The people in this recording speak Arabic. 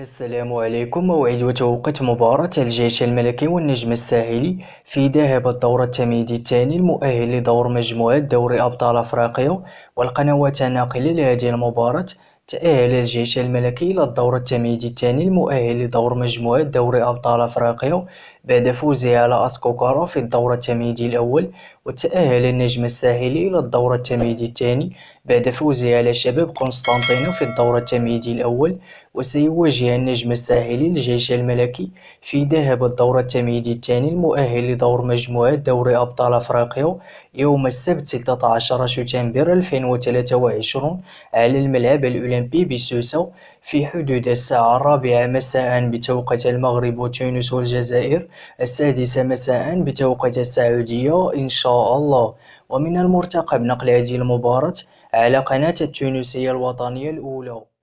السلام عليكم موعد وتوقيت مباراة الجيش الملكي والنجم الساحلي في ذهب الدور التمهيدي الثاني المؤهل لدور مجموعة دوري أبطال أفريقيا والقنوات الناقلة لهذه المباراة تأهل الجيش الملكي إلى الدور التمهيدي الثاني المؤهل لدور مجموعة دوري أبطال أفريقيا بعد فوزه على أسكوكارا في الدور التمهيدي الأول وتأهل النجم الساحلي إلى الدور التمهيدي الثاني بعد فوزه على شباب قسطنطينة في الدور التمهيدي الأول وسيواجه النجم الساحلي الجيش الملكي في ذهب الدور التمهيدي الثاني المؤهل لدور مجموعة دوري أبطال أفريقيا يوم السبت 16 شتنبر 2023 على الملعب الأولمبي الأولمبي بسوسو في حدود الساعة الرابعة مساء بتوقيت المغرب وتونس والجزائر، السادسة مساء بتوقيت السعودية إن شاء الله، ومن المرتقب نقل هذه المباراة على قناة التونسية الوطنية الأولى.